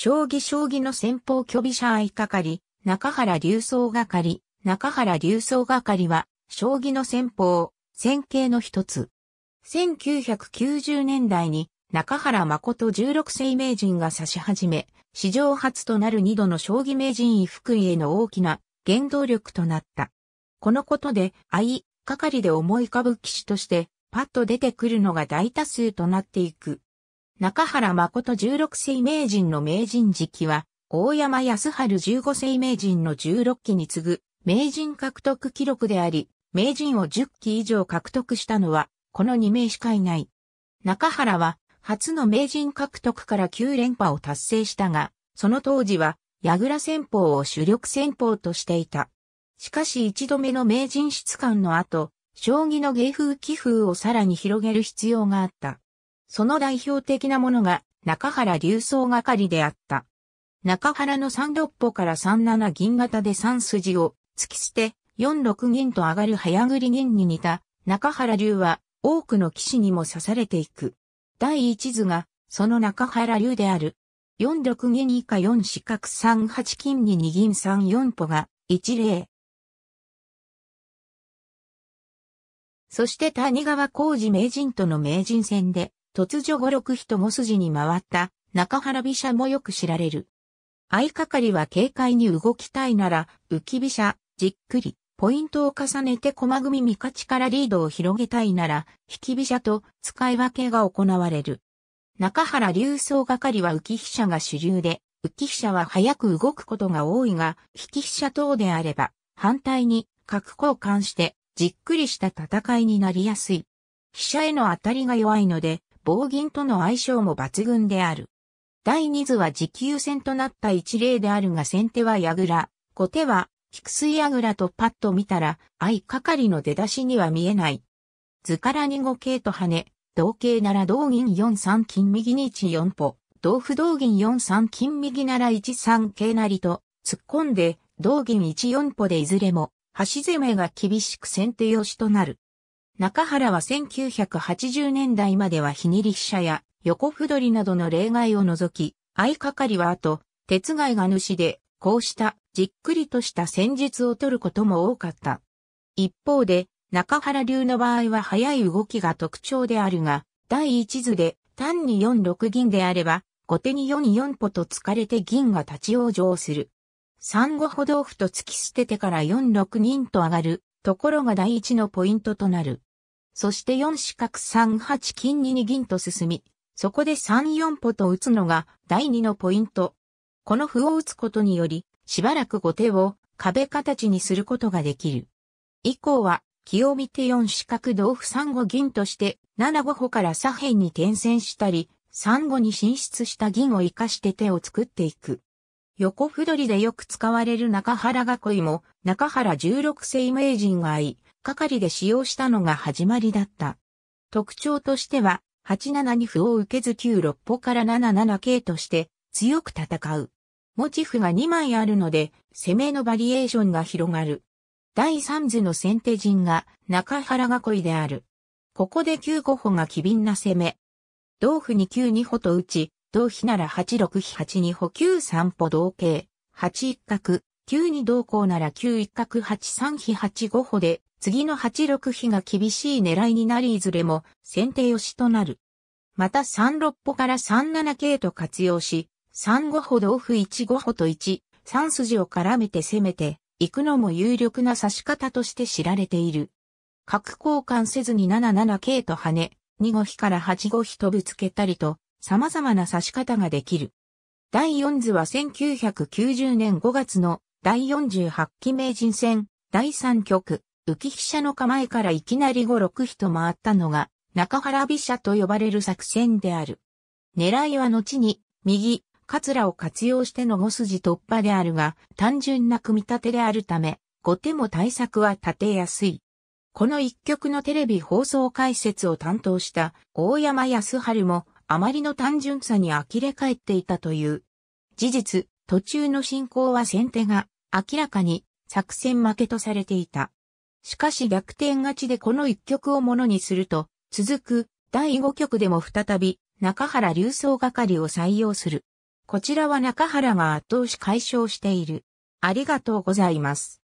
将棋将棋の先方虚備者相掛かり、中原竜僧係、中原竜僧係は、将棋の先方、戦型の一つ。1990年代に中原誠16世名人が指し始め、史上初となる2度の将棋名人位福井への大きな原動力となった。このことで、相、係で思い浮かぶ騎士として、パッと出てくるのが大多数となっていく。中原誠16世名人の名人時期は、大山康春15世名人の16期に次ぐ、名人獲得記録であり、名人を10期以上獲得したのは、この2名しかいない。中原は、初の名人獲得から9連覇を達成したが、その当時は、矢倉戦法を主力戦法としていた。しかし一度目の名人質感の後、将棋の芸風寄風をさらに広げる必要があった。その代表的なものが中原流送係であった。中原の三六歩から三七銀型で三筋を突き捨て、四六銀と上がる早繰り銀に似た中原流は多くの騎士にも刺されていく。第一図がその中原流である。四六銀以下四四角三八金に二銀三四歩が一例。そして谷川浩二名人との名人戦で、突如五六人も筋に回った中原飛車もよく知られる。相掛かりは軽快に動きたいなら、浮き飛車、じっくり、ポイントを重ねて駒組み勝ちからリードを広げたいなら、引き飛車と使い分けが行われる。中原流か係は浮き飛車が主流で、浮き飛車は早く動くことが多いが、引き飛車等であれば、反対に角交換して、じっくりした戦いになりやすい。飛車への当たりが弱いので、棒銀との相性も抜群である。第二図は持久戦となった一例であるが先手は矢倉、後手は菊水矢倉とパッと見たら相掛かりの出だしには見えない。図から2五桂と跳ね、同桂なら同銀4三金右に1四歩、同歩同銀4三金右なら1三桂りと突っ込んで同銀1四歩でいずれも端攻めが厳しく先手よしとなる。中原は1980年代まではひにり飛車や横歩取りなどの例外を除き、相掛かりは後、鉄外が主で、こうしたじっくりとした戦術を取ることも多かった。一方で、中原流の場合は早い動きが特徴であるが、第一図で単に46銀であれば、後手に44歩と突かれて銀が立ち往生する。3五歩同歩と突き捨ててから4六人と上がるところが第一のポイントとなる。そして4四角3八金に銀と進み、そこで3四歩と打つのが第2のポイント。この歩を打つことにより、しばらく後手を壁形にすることができる。以降は、気を見て4四角同歩3五銀として、7五歩から左辺に転戦したり、3五に進出した銀を活かして手を作っていく。横歩取りでよく使われる中原囲いも、中原16世名人がい、係で使用したのが始まりだった。特徴としては、87二歩を受けず9 6歩から77桂として強く戦う。モチフが2枚あるので、攻めのバリエーションが広がる。第3図の先手陣が中原囲いである。ここで9 5歩が機敏な攻め。同歩に9 2歩と打ち、同比なら8六比8二歩九三歩同型、8一角、9二同項なら9一角8三比8五歩で、次の8六比が厳しい狙いになりいずれも先手よしとなる。また3六歩から3七桂と活用し、3五歩同歩1五歩と1、3筋を絡めて攻めて、行くのも有力な指し方として知られている。角交換せずに7七桂と跳ね、2五比から8五比とぶつけたりと、様々な刺し方ができる。第4図は1990年5月の第48期名人戦第3局、浮飛車の構えからいきなり5、6飛と回ったのが中原飛車と呼ばれる作戦である。狙いは後に右、カツラを活用しての5筋突破であるが、単純な組み立てであるため、後手も対策は立てやすい。この一局のテレビ放送解説を担当した大山康春もあまりの単純さに呆れ返っていたという。事実、途中の進行は先手が明らかに作戦負けとされていた。しかし逆転勝ちでこの一曲をものにすると、続く第五局でも再び中原流走係を採用する。こちらは中原が圧倒し解消している。ありがとうございます。